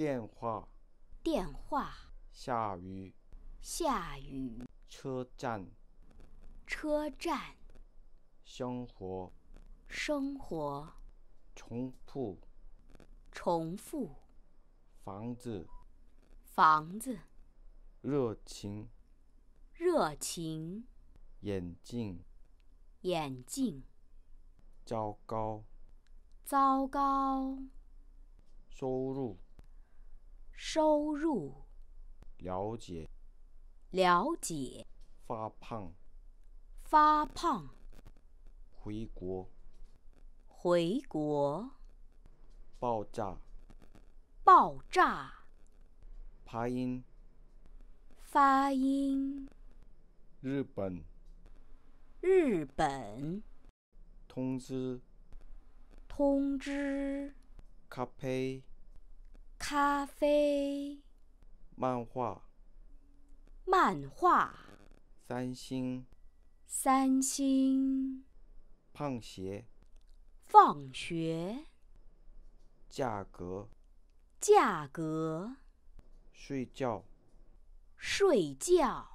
电话，电话。下雨，下雨。车站，车站。生活，生活。重复，重复。房子，房子。热情，热情。眼镜，眼镜。糟糕，糟糕。收入。收入，了解，了解，发胖，发胖，回国，回国，爆炸，爆炸，发音，发音，日本，日本，通知，通知，咖啡。咖啡，漫画，漫画，三星，三星，放学，放学，价格，价格，睡觉，睡觉。